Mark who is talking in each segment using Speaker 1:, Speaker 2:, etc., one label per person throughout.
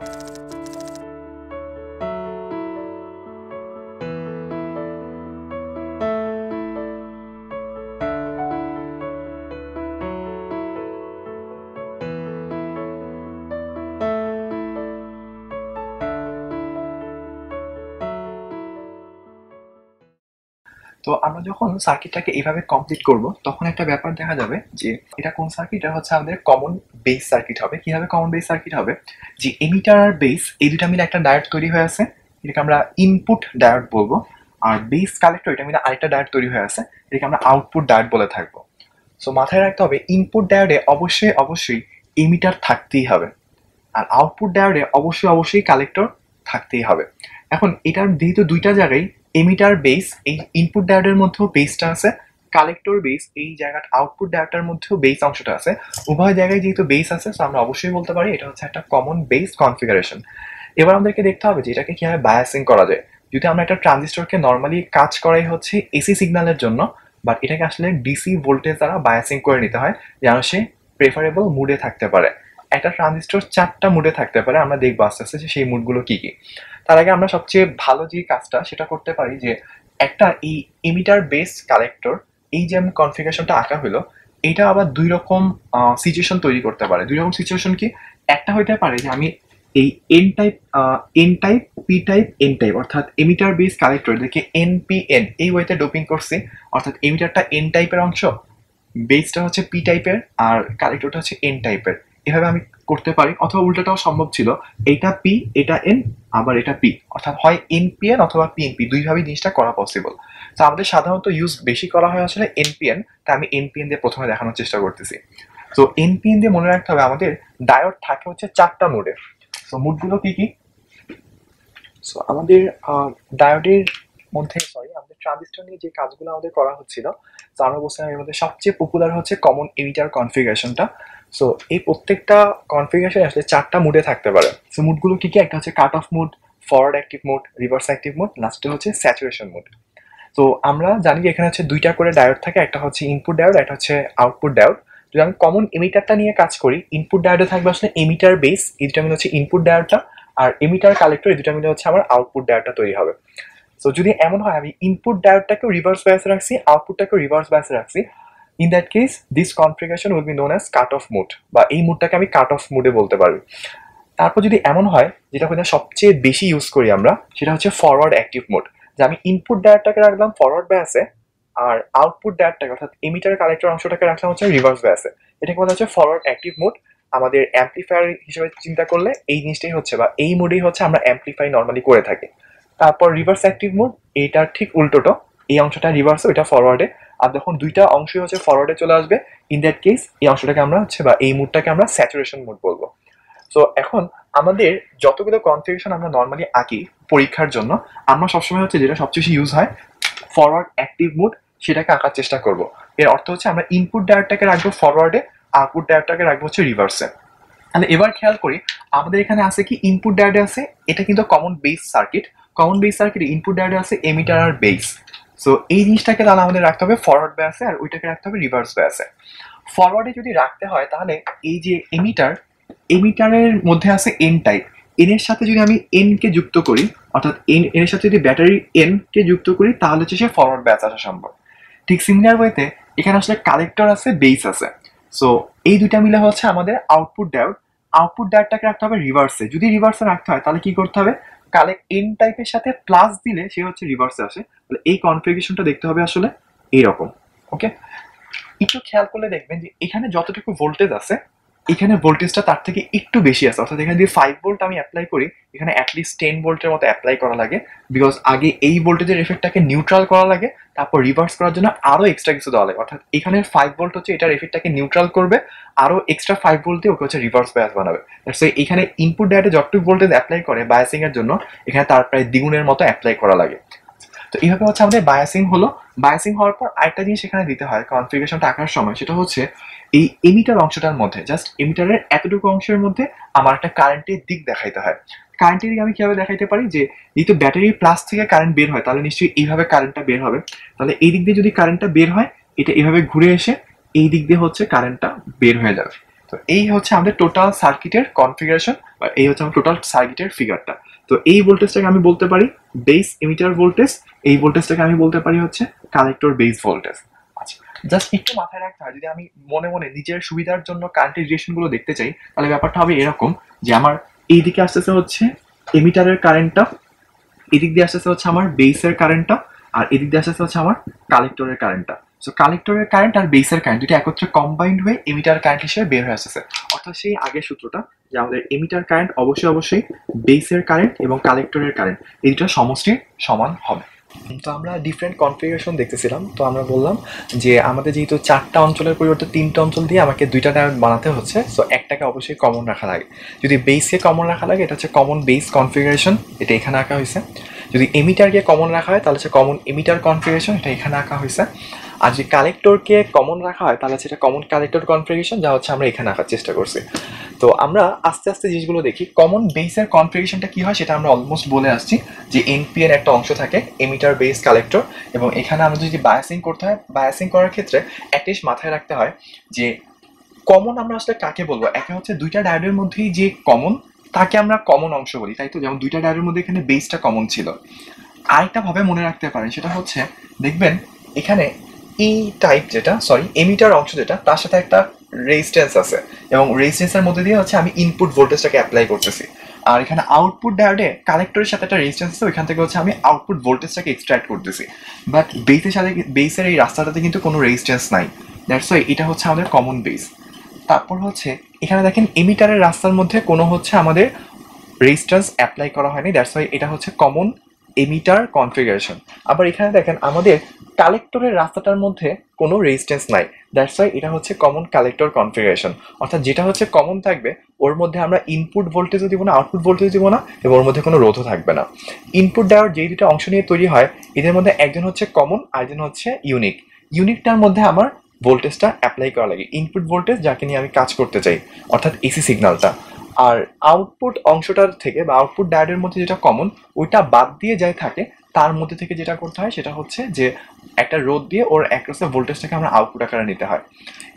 Speaker 1: Thank you. তো আমরা যখন সার্কিটটাকে এইভাবে কমপ্লিট করব তখন একটা ব্যাপার দেখা যাবে যে এটা কোন সার্কিট এটা হচ্ছে আমাদের কমন বেস সার্কিট হবে কিভাবে কমন বেস সার্কিট হবে যে এমিটার আর বেস এই দুটা মিলে একটা ডায়ট তৈরি হয়ে আছে এটাকে আমরা ইনপুট ডায়ট বলবো আর বেস কালেক্টর এটা মিলে আরেকটা ডায়ট তৈরি হয়ে আছে এটাকে আমরা আউটপুট ডায়ট বলে থাকবো সো মাথায় রাখতে হবে ইনপুট ডায়োডে অবশ্যই অবশ্যই এমিটার থাকতেই হবে আর আউটপুট ডায়োডে অবশ্যই অবশ্যই কালেক্টর থাকতেই হবে এখন এটার যেহেতু দুইটা জায়গায় এমিটার বেস এই ইনপুট ডায়োডের মধ্যেও বেসটা আছে কালেক্টর বেস এই জায়গাটা আউটপুট ডায়োডটার মধ্যেও বেস অংশটা আছে উভয় জায়গায় যেহেতু বেস আছে সো আমরা অবশ্যই বলতে পারি এটা হচ্ছে একটা কমন বেস কনফিগারেশন এবার আমাদেরকে দেখতে হবে যে এটাকে কীভাবে বায়াসিং করা যায় যদি আমরা একটা ট্রানজিস্টরকে নর্মালি কাজ করাই হচ্ছে এসি সিগন্যালের জন্য বাট এটাকে আসলে ডিসি ভোল্টেজ দ্বারা বায়াসিং করে নিতে হয় যেন সে প্রেফারেবল মুডে থাকতে পারে একটা ট্রানজিস্টর চারটা মুডে থাকতে পারে আমরা দেখবো আস্তে আস্তে যে সেই মুডগুলো কী কী তার আগে আমরা সবচেয়ে ভালো যে কাজটা সেটা করতে পারি যে একটা এই ইমিটার বেস কালেক্টর এই যে কনফিগারেশনটা আঁকা হলো এটা আবার দুই রকম সিচুয়েশন তৈরি করতে পারে দুই রকম সিচুয়েশন কি একটা হইতে পারে যে আমি এই N type N type P type N type অর্থাৎ এমিটার বেস কালেক্টর দেখে এন পি এন এই ওয়েতে ডোপিং করছি অর্থাৎ এমিটারটা এন টাইপের অংশ বেসটা হচ্ছে পি টাইপের আর কালেক্টরটা হচ্ছে এন টাইপের এভাবে আমি করতে পারি অথবা উল্টাটাও সম্ভব ছিল এটা পি এটা এন আবার এটা পি অর্থাৎ হয় এনপিএন অথবা পিএনপি দুইভাবেই জিনিসটা করা পসিবল তো আমাদের সাধারণত ইউজ বেশি করা হয় আসলে এনপিএন তা আমি এনপিএন দিয়ে প্রথমে দেখানোর চেষ্টা করতেছি তো এনপিএন দিয়ে মনে রাখতে হবে আমাদের ডায়োড থাকে হচ্ছে চারটা মোডে সো মুডগুলো কি কি সো আমাদের ডায়োডের মধ্যে সরি আমাদের ট্রানজিস্টর নিয়ে যে কাজগুলো আমাদের করা হচ্ছিল তার অবস্থায় আমাদের সবচেয়ে পপুলার হচ্ছে কমন এমিটার কনফিগারেশনটা সো এই প্রত্যেকটা কনফিগারেশন আসলে চারটা মুডে থাকতে পারে সো মুডগুলো কি কি একটা হচ্ছে cut off mode forward active mode reverse active mode লাস্টে হচ্ছে স্যাচুরেশন মুড তো আমরা জানি যে এখানে হচ্ছে দুইটা করে ডায়োড থাকে একটা হচ্ছে ইনপুট ডায়োড একটা হচ্ছে আউটপুট ডায়োড যদি আমি কমন এমিটারটা নিয়ে কাজ করি ইনপুট ডায়োডে থাকবে আসলে এমিটার বেস এই দুটা মিলে হচ্ছে ইনপুট ডায়োডটা আর এমিটার কালেক্টর এই দুটা মিলে হচ্ছে আমার আউটপুট ডায়োডটা তৈরি হবে সো যদি এমন হয় আমি ইনপুট ডায়োডটাকেও রিভার্স বায়াসে রাখছি আউটপুটটাকেও রিভার্স বায়াসে রাখছি in that case this configuration will be known as cut off mode বা এই মুডটাকে আমি কাট অফ মুডে বলতে পারি তারপর যদি এমন হয় যেটা কিনা সবচেয়ে বেশি ইউজ করি আমরা সেটা হচ্ছে ফরওয়ার্ড অ্যাক্টিভ মোড যে আমি ইনপুট ডায়ারটাকে রাখলাম ফরওয়ার্ড ব্যাসে আর আউটপুট ডায়ারটাকে অর্থাৎ এমিটার কালেক্টর অংশটাকে রাখলাম হচ্ছে রিভার্স ব্যাসে এটাকে বলা হচ্ছে ফরওয়ার্ড অ্যাক্টিভ মোড আমাদের অ্যাম্পলিফায়ার হিসেবে চিন্তা করলে এই জিনিসটাই হচ্ছে বা এই মোডেই হচ্ছে আমরা অ্যাম্পলিফাই নর্মালি করে থাকি তারপর রিভার্স অ্যাক্টিভ মোড এইটার ঠিক উল্টোটো এই অংশটা রিভার্সও ওইটা ফরওয়ার্ডে আর যখন দুইটা অংশই হচ্ছে ফরওয়ার্ডে চলে আসবে ইন দ্যাট কেস এই অংশটাকে আমরা হচ্ছে বা এই মুডটাকে আমরা স্যাচুরেশন মুড বলবো সো এখন আমাদের যতগুলো কনফিগারেশন আমরা নর্মালি আঁকি পরীক্ষার জন্য আমরা সবসময় হচ্ছে যেটা সবচেয়ে বেশি ইউজ হয় ফরওয়ার্ড অ্যাক্টিভ মুড সেটাকে আঁকার চেষ্টা করব এর অর্থ হচ্ছে আমরা ইনপুট ডায়ারটাকে রাখবো ফরওয়ার্ডে আউটপুট ডায়ারটাকে রাখবো হচ্ছে রিভার্সে তাহলে এবার খেয়াল করি আমাদের এখানে আছে কি ইনপুট ডায়ারে আছে এটা কিন্তু common base circuit common base সার্কিটে ইনপুট ডায়ারে আছে এমিটার আর বেস সো এই জিনিসটাকে তাহলে আমাদের রাখতে হবে ফরওয়ার্ড ব্যাসে আর ওইটাকে রাখতে হবে রিভার্স ব্যাসে ফরওয়ার্ডে যদি রাখতে হয় তাহলে এই যে এমিটার এমিটারের মধ্যে আছে এন টাইপ এন এর সাথে যদি আমি এন কে যুক্ত করি অর্থাৎ এন এন এর সাথে যদি ব্যাটারি এন কে যুক্ত করি তাহলে হচ্ছে সে ফরওয়ার্ড ব্যাচ আসা সম্ভব ঠিক সিমিলার ওয়েতে এখানে আসলে কালেক্টর আছে বেস আছে সো এই দুইটা মিলে হচ্ছে আমাদের আউটপুট ডায়োড আউটপুট ডায়োডটাকে রাখতে হবে রিভার্সে যদি রিভার্সে রাখতে হয় তাহলে কি করতে হবে কালেক্ট এন টাইপের সাথে প্লাস দিলে সে হচ্ছে রিভার্সে আসে এই কনফিগেশনটা দেখতে হবে আসলে এইরকম ওকে একটু খেয়াল করলে দেখবেন যে এখানে যতটুকু ভোল্টেজ আছে এখানে ভোল্টেজটা তার থেকে একটু বেশি আছে অর্থাৎ এখানে যদি ফাইভ ভোল্ট আমি অ্যাপ্লাই করি এখানে অ্যাটলিস্ট টেন ভোল্টের মতো অ্যাপ্লাই করা লাগে বিকজ আগে এই ভোল্টেজের এফেক্টটাকে নিউট্রাল করা লাগে তারপর রিভার্স করার জন্য আরও এক্সট্রা কিছু দেওয়া লাগে অর্থাৎ এখানে ফাইভ ভোল্ট হচ্ছে এটার এফেক্টটাকে নিউট্রাল করবে আরও এক্সট্রা ফাইভ ভোল্ট দিয়ে ওকে হচ্ছে রিভার্স বায়াস বানাবে সো এখানে ইনপুট ডায়াটে যতটুকু ভোল্টেজ অ্যাপ্লাই করে বায়াসিংয়ের জন্য এখানে তার প্রায় দ্বিগুণের মতো অ্যাপ্লাই করা লাগে তো এইভাবে হচ্ছে আমাদের বায়াসিং হলো বায়াসিং হওয়ার পর আরেকটা জিনিস এখানে দিতে হয় কনফিগারেশনটা আঁকার সময় সেটা হচ্ছে এই এমিটার অংশটার মধ্যে জাস্ট এমিটারের এতটুকু অংশের মধ্যে আমার একটা কারেন্টের দিক দেখাইতে হয় কারেন্টের দিক আমি কিভাবে দেখাইতে পারি যে যেহেতু ব্যাটারি প্লাস থেকে কারেন্ট বের হয় তাহলে নিশ্চয়ই এইভাবে কারেন্টটা বের হবে তাহলে এই দিক দিয়ে যদি কারেন্টটা বের হয় এটা এভাবে ঘুরে এসে এই দিক দিয়ে হচ্ছে কারেন্টটা বের হয়ে যাবে তো এই হচ্ছে আমাদের টোটাল সার্কিটের কনফিগারেশন বা এই হচ্ছে আমাদের টোটাল সার্কিটের ফিগারটা তো এই ভোল্টেজটাকে আমি বলতে পারি বেস ইমিটার ভোল্টেজ এই ভোল্টেজটাকে আমি বলতে পারি হচ্ছে কালেক্টর বেস ভোল্টেজ আচ্ছা জাস্ট একটু মাথায় রাখতে হয় যদি আমি মনে মনে নিজের সুবিধার জন্য কারেন্টের রিলেশনগুলো দেখতে চাই তাহলে ব্যাপারটা হবে এরকম যে আমার এই দিকে আসতেছে হচ্ছে এমিটারের কারেন্টটা এদিক দিয়ে আসতেছে হচ্ছে আমার বেসের কারেন্টটা আর এদিক দিয়ে আসতেছে হচ্ছে আমার কালেক্টরের কারেন্টটা সো কালেক্টরের কারেন্ট আর বেসের কারেন্ট দুটো একত্রে কম্বাইন্ড হয়ে এমিটার কারেন্ট হিসেবে বের হয়ে আসতেছে কথা সেই আগের সূত্রটা যে আমাদের এমিটার কারেন্ট অবশ্যই অবশ্যই বেসের কারেন্ট এবং কালেক্টরের কারেন্ট এই দুটো সমষ্টির সমান হবে তো আমরা ডিফারেন্ট কনফিগারেশন দেখতেছিলাম তো আমরা বললাম যে আমাদের যেহেতু চারটা অঞ্চলের পরিবর্তে তিনটা অঞ্চল দিয়ে আমাকে দুইটা ডায়ামন্ড বানাতে হচ্ছে সো একটাকে অবশ্যই কমন রাখা লাগে যদি বেসকে কমন রাখা লাগে এটা হচ্ছে কমন বেস কনফিগারেশন এটা এখানে আঁকা হয়েছে যদি এমিটারকে কমন রাখা হয় তাহলে হচ্ছে কমন এমিটার কনফিগারেশন এটা এখানে আঁকা হয়েছে আর যে কালেক্টরকে কমন রাখা হয় তাহলে সেটা কমন কালেক্টর কনফিগারেশন যা হচ্ছে আমরা এখানে রাখার চেষ্টা করছি তো আমরা আস্তে আস্তে জিনিসগুলো দেখি কমন বেসের কনফিগারেশনটা কি হয় সেটা আমরা অলমোস্ট বলে আসছি যে এনপি এর একটা অংশ থাকে এমিটার বেস কালেক্টর এবং এখানে আমরা যদি বায়াসিং করতে হয় বায়াসিং করার ক্ষেত্রে অ্যাটলিস্ট মাথায় রাখতে হয় যে কমন আমরা আসলে কাকে বলবো একে হচ্ছে দুইটা ডায়োডের মধ্যেই যে কমন তাকে আমরা কমন অংশ বলি তাই তো যেমন দুইটা ডায়ের মধ্যে এখানে বেসটা কমন ছিল আরেকটা ভাবে মনে রাখতে পারেন সেটা হচ্ছে দেখবেন এখানে ই e টাইপ যেটা সরি এমিটার e অংশ যেটা তার সাথে একটা রেজিস্ট্যান্স আছে এবং রেজিস্ট্যান্সের মধ্যে দিয়ে হচ্ছে আমি ইনপুট ভোল্টেজটাকে অ্যাপ্লাই করতেছি আর এখানে আউটপুট ডায়োডে কালেক্টরের সাথে একটা রেজিস্ট্যান্স আছে ওইখান থেকে হচ্ছে আমি আউটপুট ভোল্টেজটাকে এক্সট্র্যাক্ট করতেছি বাট বেসের সাথে বেসের এই রাস্তাটাতে কিন্তু কোনো রেজিস্ট্যান্স নাই দ্যাটস ওয়াই এটা হচ্ছে আমাদের কমন বেস তারপর হচ্ছে এখানে দেখেন e এমিটারের রাস্তার মধ্যে কোনো হচ্ছে আমাদের রেজিস্ট্যান্স অ্যাপ্লাই করা হয়নি দ্যাটস ওয়াই এটা হচ্ছে কমন এমিটার কনফিগারেশন আবার এখানে দেখেন আমাদের কালেক্টরের রাস্তাটার মধ্যে কোনো রেজিস্ট্যান্স নাই দ্যাটস ওয়াই এটা হচ্ছে কমন কালেক্টর কনফিগারেশন অর্থাৎ যেটা হচ্ছে কমন থাকবে ওর মধ্যে আমরা ইনপুট ভোল্টেজও দিব না আউটপুট ভোল্টেজ দিব না এবং ওর মধ্যে কোনো রোধও থাকবে না ইনপুট ডায়ার যেই দুটো অংশ নিয়ে তৈরি হয় এদের মধ্যে একজন হচ্ছে কমন আরেকজন হচ্ছে ইউনিক ইউনিকটার মধ্যে আমার ভোল্টেজটা অ্যাপ্লাই করা লাগে ইনপুট ভোল্টেজ যাকে নিয়ে আমি কাজ করতে চাই অর্থাৎ এসি সিগন্যালটা আর আউটপুট অংশটার থেকে বা আউটপুট ডায়োডের মধ্যে যেটা কমন ওইটা বাদ দিয়ে যাই থাকে তার মধ্যে থেকে যেটা করতে হয় সেটা হচ্ছে যে একটা রোদ দিয়ে ওর অ্যাক্রসে ভোল্টেজটাকে আমরা আউটপুট আকারে নিতে হয়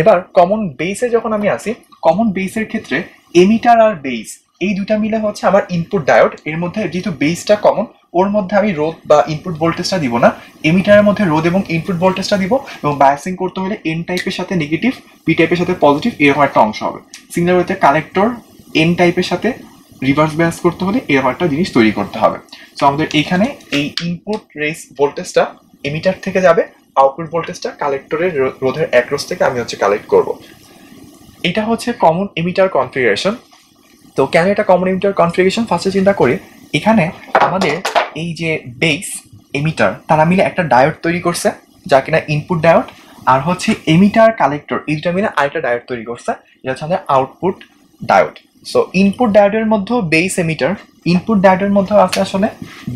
Speaker 1: এবার কমন বেসে যখন আমি আসি কমন বেসের ক্ষেত্রে এমিটার আর বেস এই দুটা মিলে হচ্ছে আমার ইনপুট ডায়োড এর মধ্যে যেহেতু বেসটা কমন ওর মধ্যে আমি রোদ বা ইনপুট ভোল্টেজটা দিব না এমিটারের মধ্যে রোদ এবং ইনপুট ভোল্টেজটা দিব এবং বায়াসিং করতে হলে এন টাইপের সাথে নেগেটিভ পি টাইপের সাথে পজিটিভ এরকম একটা অংশ হবে হচ্ছে কালেক্টর এন টাইপের সাথে রিভার্স ব্যাস করতে হলে এরকম একটা জিনিস তৈরি করতে হবে সো আমাদের এখানে এই ইনপুট রেস ভোল্টেজটা এমিটার থেকে যাবে আউটপুট ভোল্টেজটা কালেক্টরের রোধের অ্যাক্রস থেকে আমি হচ্ছে কালেক্ট করব এটা হচ্ছে কমন এমিটার কনফিগারেশন তো কেন এটা কমন এমিটার কনফিগারেশন ফার্স্টে চিন্তা করি এখানে আমাদের এই যে বেস এমিটার তারা মিলে একটা ডায়োড তৈরি করছে যা কিনা ইনপুট ডায়োড আর হচ্ছে এমিটার কালেক্টর এই দুটা মিলে আরেকটা ডায়োড তৈরি করছে এটা হচ্ছে আমাদের আউটপুট ডায়োড সো ইনপুট ডায়োডের মধ্যেও বেস এমিটার ইনপুট ডায়োডের মধ্যে আছে আসলে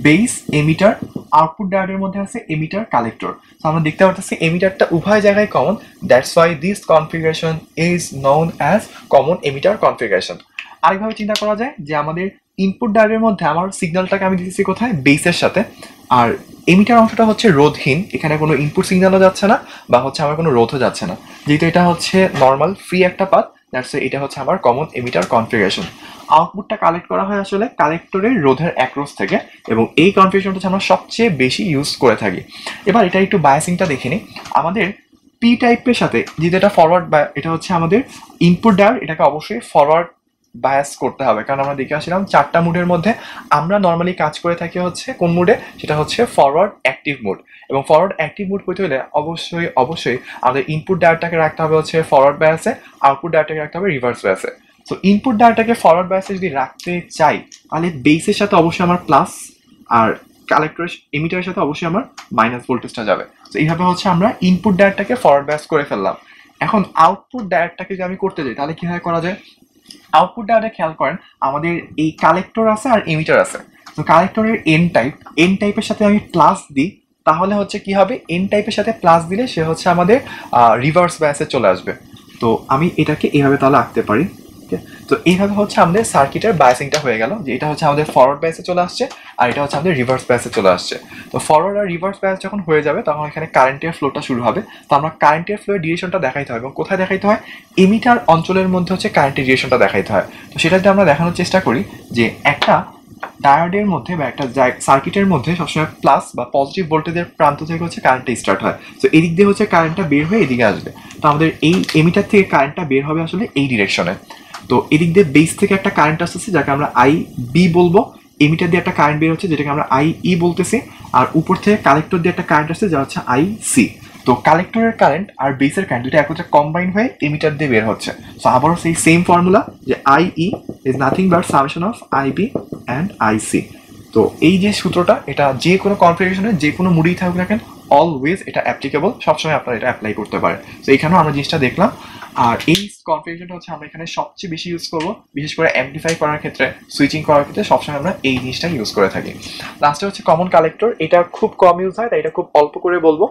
Speaker 1: বেস এমিটার আউটপুট ডায়োডের মধ্যে আছে এমিটার কালেক্টর সো আমরা দেখতে পাচ্ছি এমিটারটা উভয় জায়গায় common that's why this configuration is known as common emitter configuration আরেকভাবে চিন্তা করা যায় যে আমাদের ইনপুট ডায়োডের মধ্যে আমার সিগন্যালটাকে আমি দিতেছি কোথায় বেসের সাথে আর এমিটার অংশটা হচ্ছে রোধহীন এখানে কোনো ইনপুট সিগন্যালও যাচ্ছে না বা হচ্ছে আমার কোনো রোধও যাচ্ছে না যেহেতু এটা হচ্ছে নর্মাল ফ্রি একটা পাথ দ্যাটস এটা হচ্ছে আমার কমন এমিটার কনফিগারেশন আউটপুটটা কালেক্ট করা হয় আসলে কালেক্টরের রোধের অ্যাক্রোস থেকে এবং এই কনফিগারেশনটা আমরা সবচেয়ে বেশি ইউজ করে থাকি এবার এটা একটু বায়াসিংটা দেখে নিই আমাদের পি টাইপের সাথে যেহেতু এটা ফরওয়ার্ড বা এটা হচ্ছে আমাদের ইনপুট ডায়ার এটাকে অবশ্যই ফরওয়ার্ড বায়াস করতে হবে কারণ আমরা দেখে আসলাম চারটা মুডের মধ্যে আমরা নর্মালি কাজ করে থাকি হচ্ছে কোন মুডে সেটা হচ্ছে ফরওয়ার্ড অ্যাক্টিভ মুড এবং ফরওয়ার্ড অ্যাক্টিভ মুড করতে হলে অবশ্যই অবশ্যই আমাদের ইনপুট ডায়ারটাকে রাখতে হবে হচ্ছে ফরওয়ার্ড বায়াসে আউটপুট ডায়ারটাকে রাখতে হবে রিভার্স ব্যাসে তো ইনপুট ডায়ারটাকে ফরওয়ার্ড ব্যাসে যদি রাখতে চাই তাহলে বেসের সাথে অবশ্যই আমার প্লাস আর কালেক্টরের এমিটারের সাথে অবশ্যই আমার মাইনাস ভোল্টেজটা যাবে তো এইভাবে হচ্ছে আমরা ইনপুট ডায়ারটাকে ফরওয়ার্ড ব্যাস করে ফেললাম এখন আউটপুট ডায়ারটাকে যদি আমি করতে যাই তাহলে কীভাবে করা যায় আউটপুট ডায়োডে খেয়াল করেন আমাদের এই কালেক্টর আছে আর এমিটার আছে তো কালেক্টরের এন টাইপ এন টাইপের সাথে আমি প্লাস দিই তাহলে হচ্ছে কি হবে এন টাইপের সাথে প্লাস দিলে সে হচ্ছে আমাদের রিভার্স ব্যাসে চলে আসবে তো আমি এটাকে এভাবে তাহলে আঁকতে পারি তো এইভাবে হচ্ছে আমাদের সার্কিটের বায়াসিংটা হয়ে গেল যে এটা হচ্ছে আমাদের ফরওয়ার্ড বায়াসে চলে আসছে আর এটা হচ্ছে আমাদের রিভার্স বায়াসে চলে আসছে তো ফরওয়ার্ড আর রিভার্স বায়াস যখন হয়ে যাবে তখন এখানে কারেন্টের ফ্লোটা শুরু হবে তো আমরা কারেন্টের ফ্লোয়ের ডিরেশনটা দেখাইতে হয় এবং কোথায় দেখাইতে হয় এমিটার অঞ্চলের মধ্যে হচ্ছে কারেন্টের ডিরেশনটা দেখাইতে হয় তো সেটাতে আমরা দেখানোর চেষ্টা করি যে একটা ডায়ার্ডের মধ্যে বা একটা সার্কিটের মধ্যে সবসময় প্লাস বা পজিটিভ ভোল্টেজের প্রান্ত থেকে হচ্ছে কারেন্টটা স্টার্ট হয় তো এদিক দিয়ে হচ্ছে কারেন্টটা বের হয়ে এদিকে আসবে তো আমাদের এই এমিটার থেকে কারেন্টটা বের হবে আসলে এই ডিরেকশনে তো এদিক দিয়ে বেস থেকে একটা কারেন্ট আসতেছে যাকে আমরা আই বি বলবো এমিটার দিয়ে একটা কারেন্ট বের হচ্ছে যেটাকে আমরা আই ই e বলতেছি আর উপর থেকে কালেক্টর দিয়ে একটা কারেন্ট আসছে যা হচ্ছে আই সি তো কালেক্টরের কারেন্ট আর বেসের কারেন্ট দুটো একত্রে কম্বাইন হয়ে এমিটার দিয়ে বের হচ্ছে সো আবারও সেই সেম ফর্মুলা যে I E is nothing but summation of I B and I C তো এই যে সূত্রটা এটা যে কোনো কনফিগারেশনে যে কোনো মুডেই থাকুক না কেন অলওয়েজ এটা অ্যাপ্লিকেবল সবসময় আপনারা এটা অ্যাপ্লাই করতে পারেন তো এখানেও আমরা জিনিসটা দেখলাম আর এই কনফিগারেশনটা হচ্ছে আমরা এখানে সবচেয়ে বেশি ইউজ করব বিশেষ করে অ্যাম্পলিফাই করার ক্ষেত্রে সুইচিং করার ক্ষেত্রে সবসময় আমরা এই জিনিসটা ইউজ করে থাকি লাস্টে হচ্ছে কমন কালেক্টর এটা খুব কম ইউজ হয় তাই এটা খুব অল্প করে বলবো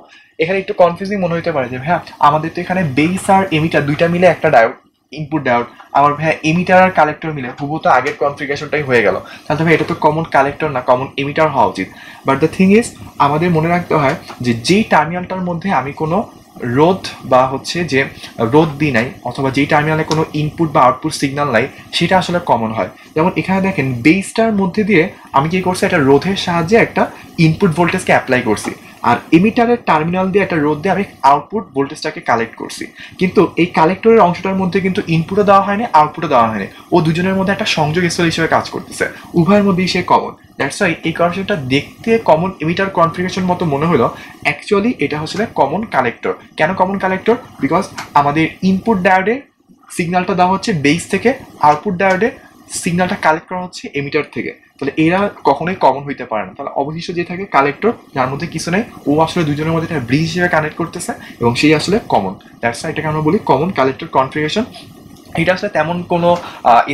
Speaker 1: এখানে একটু কনফিউজিং মনে হতে পারে যে হ্যাঁ আমাদের তো এখানে বেস আর এমিটার দুইটা মিলে একটা ডায়োড ইনপুট ডায়োড আমার ভাইয়া এমিটার আর কালেক্টর মিলে হুবু তো আগের কনফিগারেশনটাই হয়ে গেল তাহলে ভাই এটা তো কমন কালেক্টর না কমন এমিটার হওয়া উচিত বাট দ্য থিং ইজ আমাদের মনে রাখতে হয় যে যেই টার্মিনালটার মধ্যে আমি কোনো রোধ বা হচ্ছে যে রোদ দিই নাই অথবা যেই টার্মিনালে কোনো ইনপুট বা আউটপুট সিগনাল নাই সেটা আসলে কমন হয় যেমন এখানে দেখেন বেসটার মধ্যে দিয়ে আমি কি করছি একটা রোধের সাহায্যে একটা ইনপুট ভোল্টেজকে অ্যাপ্লাই করছি আর ইমিটারের টার্মিনাল দিয়ে একটা রোদ দিয়ে আমি আউটপুট ভোল্টেজটাকে কালেক্ট করছি কিন্তু এই কালেক্টরের অংশটার মধ্যে কিন্তু ইনপুটও দেওয়া হয়নি আউটপুটও দেওয়া হয়নি ও দুজনের মধ্যে একটা সংযোগ স্থল হিসেবে কাজ করতেছে উভয়ের মধ্যেই সে কমন দ্যাটস ওয়াই এই কানেকশনটা দেখতে কমন এমিটার কনফিগারেশন মতো মনে হলো অ্যাকচুয়ালি এটা হচ্ছে কমন কালেক্টর কেন কমন কালেক্টর বিকজ আমাদের ইনপুট ডায়োডে সিগন্যালটা দেওয়া হচ্ছে বেস থেকে আউটপুট ডায়োডে সিগন্যালটা কালেক্ট করা হচ্ছে এমিটার থেকে তাহলে এরা কখনোই কমন হইতে পারে না তাহলে অবশিষ্ট যে থাকে কালেক্টর যার মধ্যে কিছু নেই ও আসলে দুজনের মধ্যে একটা ব্রিজ হিসেবে কানেক্ট করতেছে এবং সেই আসলে কমন দ্যাটস এটাকে আমরা বলি কমন কালেক্টর কনফিগারেশন এটা আসলে তেমন কোনো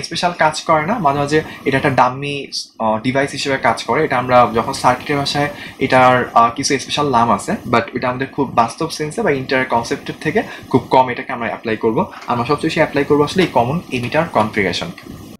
Speaker 1: স্পেশাল কাজ করে না মাঝে মাঝে এটা একটা ডামি ডিভাইস হিসেবে কাজ করে এটা আমরা যখন সার্কিটের ভাষায় এটার কিছু স্পেশাল নাম আছে বাট এটা আমাদের খুব বাস্তব সেন্সে বা ইন্টার কনসেপ্টের থেকে খুব কম এটাকে আমরা অ্যাপ্লাই করবো আমরা সবচেয়ে বেশি অ্যাপ্লাই করবো আসলে এই কমন এমিটার কনফিগারেশন